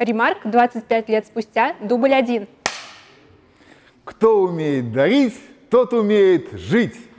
Ремарк 25 лет спустя, дубль один. Кто умеет дарить, тот умеет жить.